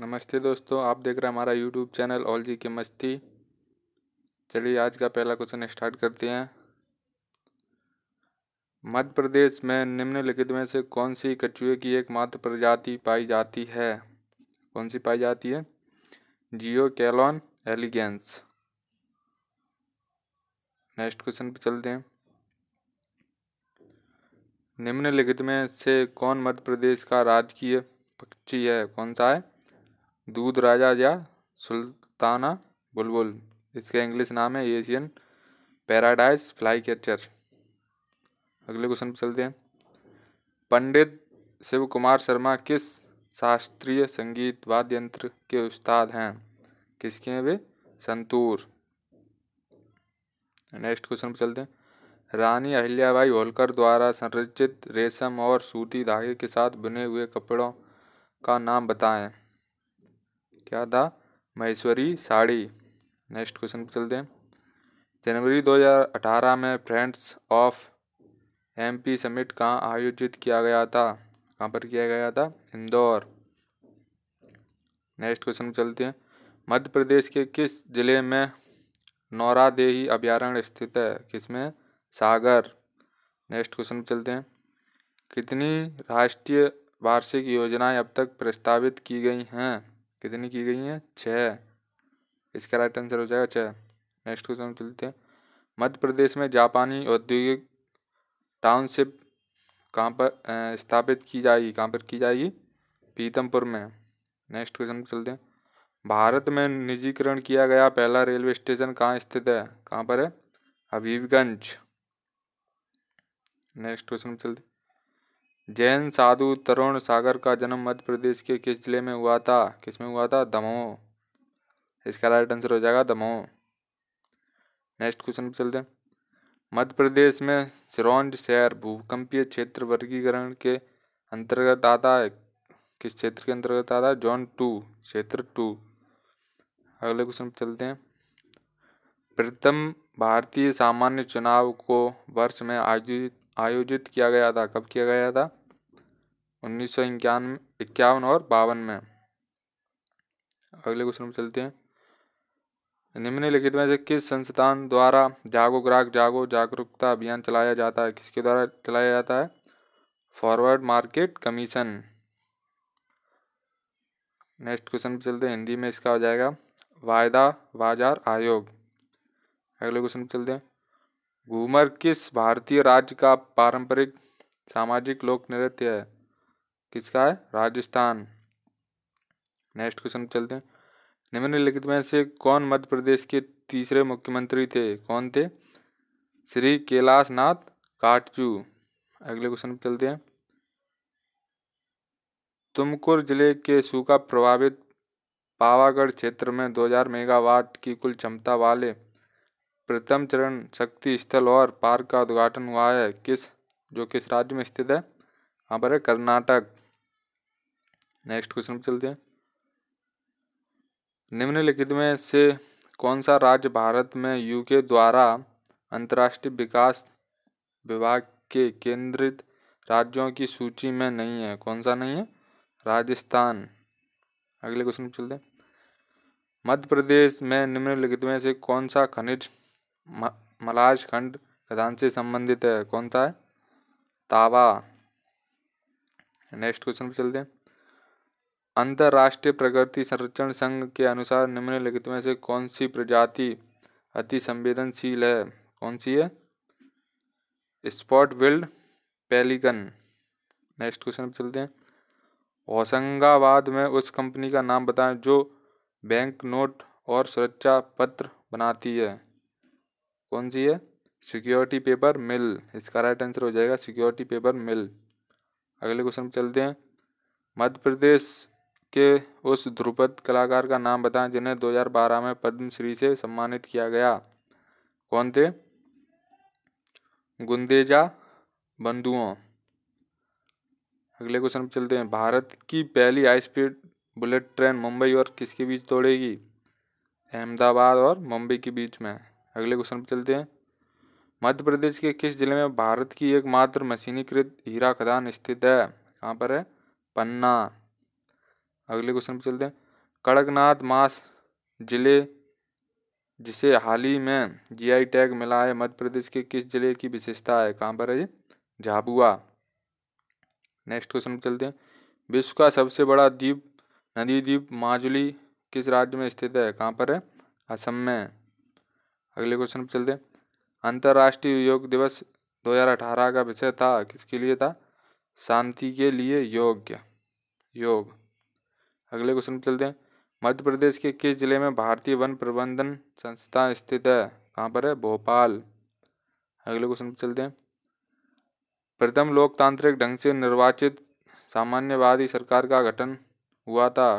नमस्ते दोस्तों आप देख रहे हैं हमारा यूट्यूब चैनल ऑल जी की मस्ती चलिए आज का पहला क्वेश्चन स्टार्ट करते हैं मध्य प्रदेश में निम्नलिखित में से कौन सी कछुए की एकमात्र प्रजाति पाई जाती है कौन सी पाई जाती है Geochelone elegans next question पे चलते हैं निम्नलिखित में से कौन मध्य प्रदेश का राजकीय पक्षी है कौन सा है दूध राजा या सुल्ताना बुलबुल इसका इंग्लिश नाम है एशियन पैराडाइज फ्लाई कैचर अगले क्वेश्चन पर चलते हैं पंडित शिव कुमार शर्मा किस शास्त्रीय संगीत वाद्य यंत्र के उस्ताद हैं किसके हैं वे संतूर नेक्स्ट क्वेश्चन पर चलते हैं रानी अहिल्याबाई होलकर द्वारा संरचित रेशम और सूती धागे के साथ बुने हुए कपड़ों का नाम बताएं क्या था महेश्वरी साड़ी नेक्स्ट क्वेश्चन पर चलते हैं जनवरी 2018 में फ्रेंड्स ऑफ एमपी समिट कहाँ आयोजित किया गया था कहाँ पर किया गया था इंदौर नेक्स्ट क्वेश्चन पर चलते हैं मध्य प्रदेश के किस जिले में नौरादेही अभ्यारण्य स्थित है किसमें सागर नेक्स्ट क्वेश्चन पर चलते हैं कितनी राष्ट्रीय वार्षिक योजनाएं अब तक प्रस्तावित की गई हैं कितनी की गई हैं छः इसका राइट आंसर हो जाएगा छः नेक्स्ट क्वेश्चन चलते हैं मध्य प्रदेश में जापानी औद्योगिक टाउनशिप कहाँ पर स्थापित की जाएगी कहाँ पर की जाएगी पीतमपुर में नेक्स्ट क्वेश्चन चलते हैं भारत में निजीकरण किया गया पहला रेलवे स्टेशन कहाँ स्थित है कहाँ पर है हबीबगंज नेक्स्ट क्वेश्चन चलते जैन साधु तरुण सागर का जन्म मध्य प्रदेश के किस जिले में हुआ था किस में हुआ था दमोह इसका राइट आंसर हो जाएगा दमोह नेक्स्ट क्वेश्चन पर चलते हैं मध्य प्रदेश में सिरोंज शहर भूकंपीय क्षेत्र वर्गीकरण के अंतर्गत आता है किस क्षेत्र के अंतर्गत आता है जोन टू क्षेत्र टू अगले क्वेश्चन पर चलते हैं प्रथम भारतीय सामान्य चुनाव को वर्ष में आयोजित आयोजित किया गया था कब किया गया था उन्नीस सौ इक्यानवे इक्यावन और बावन में अगले क्वेश्चन में चलते हैं निम्नलिखित में से किस संस्थान द्वारा जागो ग्राहक जागो जागरूकता अभियान चलाया जाता है किसके द्वारा चलाया जाता है forward market commission next question पे चलते हैं हिंदी में इसका हो जाएगा वायदा बाजार आयोग अगले क्वेश्चन पे चलते हैं घूमर किस भारतीय राज्य का पारंपरिक सामाजिक लोक नृत्य है किसका है राजस्थान नेक्स्ट क्वेश्चन चलते हैं निम्नलिखित में से कौन मध्य प्रदेश के तीसरे मुख्यमंत्री थे कौन थे श्री कैलाश नाथ काटजू अगले क्वेश्चन पर चलते हैं तुमकुर जिले के सूखा प्रभावित पावागढ़ क्षेत्र में 2000 मेगावाट की कुल क्षमता वाले प्रथम चरण शक्ति स्थल और पार्क का उद्घाटन हुआ है किस जो किस राज्य में स्थित है यहाँ पर है कर्नाटक नेक्स्ट क्वेश्चन पर चलते हैं निम्नलिखित में से कौन सा राज्य भारत में यूके द्वारा अंतर्राष्ट्रीय विकास विभाग के केंद्रित राज्यों की सूची में नहीं है कौन सा नहीं है राजस्थान अगले क्वेश्चन पर चलते हैं मध्य प्रदेश में निम्नलिखित में से कौन सा खनिज म मलाज खंड खदान से संबंधित है कौन सा है तावा नेक्स्ट क्वेश्चन पर चलते हैं अंतर्राष्ट्रीय प्रकृति संरक्षण संघ के अनुसार निम्नलिखित में से कौन सी प्रजाति अति संवेदनशील है कौन सी है spot billed pelican next question पर चलते हैं होशंगाबाद में उस कंपनी का नाम बताएं जो बैंक नोट और सुरक्षा पत्र बनाती है कौन सी है सिक्योरिटी पेपर मिल इसका राइट आंसर हो जाएगा सिक्योरिटी पेपर मिल अगले क्वेश्चन पर चलते हैं मध्य प्रदेश के उस ध्रुपद कलाकार का नाम बताएं जिन्हें 2012 में पद्मश्री से सम्मानित किया गया कौन थे गुंदेजा बंधुओं अगले क्वेश्चन पर चलते हैं भारत की पहली high speed bullet train Mumbai और किसके बीच दौड़ेगी अहमदाबाद और मुंबई के बीच में अगले क्वेश्चन पर चलते हैं मध्य प्रदेश के किस जिले में भारत की एकमात्र मशीनीकृत हीरा खदान स्थित है कहाँ पर है पन्ना अगले क्वेश्चन पर चलते हैं कड़कनाथ मास जिले जिसे हाल ही में जीआई टैग मिला है मध्य प्रदेश के किस जिले की विशेषता है कहाँ पर है ये झाबुआ नेक्स्ट क्वेश्चन पर चलते हैं विश्व का सबसे बड़ा द्वीप नदी द्वीप माजुली किस राज्य में स्थित है कहाँ पर है असम में अगले क्वेश्चन पर चलते हैं अंतर्राष्ट्रीय योग दिवस 2018 का विषय था किसके लिए था शांति के लिए योग्य योग अगले क्वेश्चन पर चलते हैं मध्य प्रदेश के किस जिले में भारतीय वन प्रबंधन संस्थान स्थित है कहाँ पर है भोपाल अगले क्वेश्चन पर चलते हैं प्रथम लोकतांत्रिक ढंग से निर्वाचित सामान्यवादी सरकार का गठन हुआ था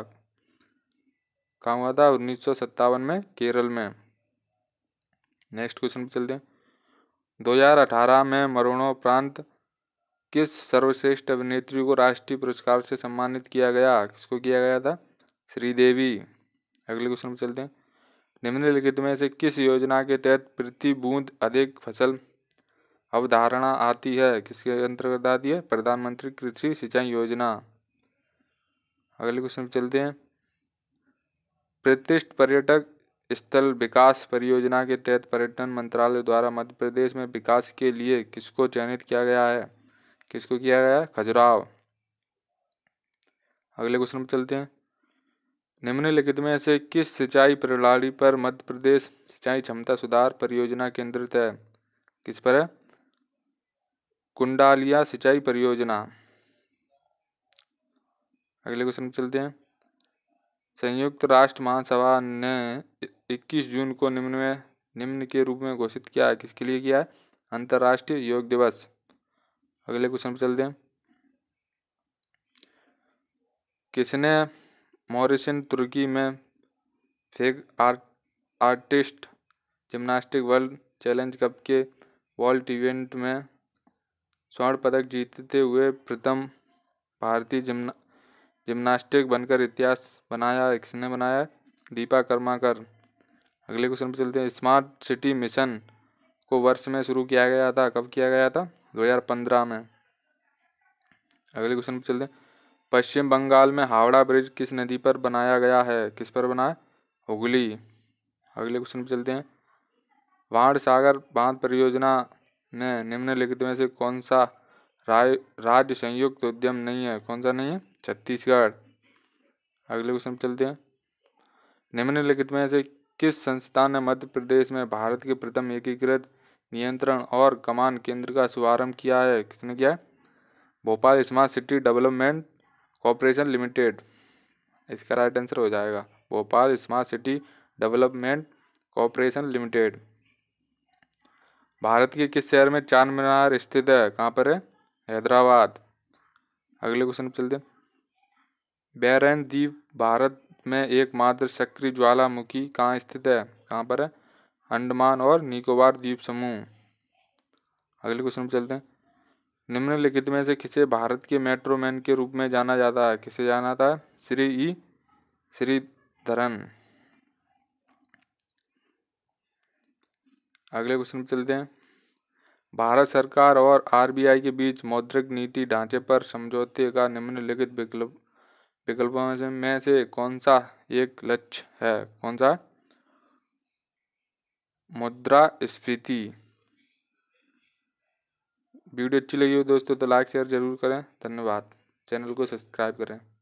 कहाँ हुआ था उन्नीस में केरल में नेक्स्ट क्वेश्चन पे चलते हैं 2018 में मरणोपरांत किस सर्वश्रेष्ठ अभिनेत्री को राष्ट्रीय पुरस्कार से सम्मानित किया गया किसको किया गया था श्रीदेवी अगले क्वेश्चन पर चलते हैं निम्नलिखित में से किस योजना के तहत प्रति बूंद अधिक फसल अवधारणा आती है किसके अंतर्गत आती है प्रधानमंत्री कृषि सिंचाई योजना अगले क्वेश्चन पर चलते हैं प्रतिष्ठ पर्यटक स्थल विकास परियोजना के तहत पर्यटन मंत्रालय द्वारा मध्य प्रदेश में विकास के लिए किसको चयनित किया गया है किसको किया गया है खजुराव अगले क्वेश्चन पर चलते हैं निम्नलिखित में से किस सिंचाई प्रणाली पर मध्य प्रदेश सिंचाई क्षमता सुधार परियोजना केंद्रित है किस पर है कुंडालिया सिंचाई परियोजना अगले क्वेश्चन पर चलते हैं संयुक्त राष्ट्र महासभा ने 21 जून को निम्न में निम्न के रूप में घोषित किया है किसके लिए किया है अंतर्राष्ट्रीय योग दिवस अगले क्वेश्चन पर चलते हैं किसने मॉरिसन तुर्की में फेक art artist gymnastic world challenge cup के वर्ल्ड इवेंट में स्वर्ण पदक जीतते हुए प्रथम भारतीय जिमना जिम्नास्टिक बनकर इतिहास बनाया किसने बनाया दीपा कर्माकर अगले क्वेश्चन पर चलते हैं स्मार्ट सिटी मिशन को वर्ष में शुरू किया गया था कब किया गया था 2015 में अगले क्वेश्चन पर चलते हैं पश्चिम बंगाल में हावड़ा ब्रिज किस नदी पर बनाया गया है किस पर बना है हुगली अगले क्वेश्चन पर चलते हैं वाण सागर बांध परियोजना में निम्नलिखित में से कौन सा राय राज्य संयुक्त उद्यम नहीं है कौन सा नहीं है छत्तीसगढ़ अगले क्वेश्चन पर चलते हैं निम्नलिखित में से किस संस्था ने मध्य प्रदेश में भारत के प्रथम एकीकृत नियंत्रण और कमान केंद्र का शुभारंभ किया है किसने किया है Bhopal smart city development corporation limited इसका राइट आंसर हो जाएगा Bhopal smart city development corporation limited Bharat के किस शहर में चार मीनार स्थित है कहाँ पर है हैदराबाद अगले क्वेश्चन चलते बहरैन द्वीप भारत में एकमात्र सक्रिय ज्वालामुखी कहाँ स्थित है कहाँ पर है अंडमान और निकोबार द्वीप समूह अगले क्वेश्चन पर चलते हैं निम्नलिखित में से किसे भारत के मेट्रोमैन के रूप में जाना जाता है किसे जाना था श्री ई श्रीधरन अगले क्वेश्चन पर चलते हैं भारत सरकार और आरबीआई के बीच मौद्रिक नीति ढांचे पर समझौते का निम्नलिखित विकल्प विकल्पों में से में से कौन सा एक लक्ष्य है कौन सा मुद्रा स्फीति वीडियो अच्छी लगी हो दोस्तों तो लाइक शेयर जरूर करें धन्यवाद चैनल को सब्सक्राइब करें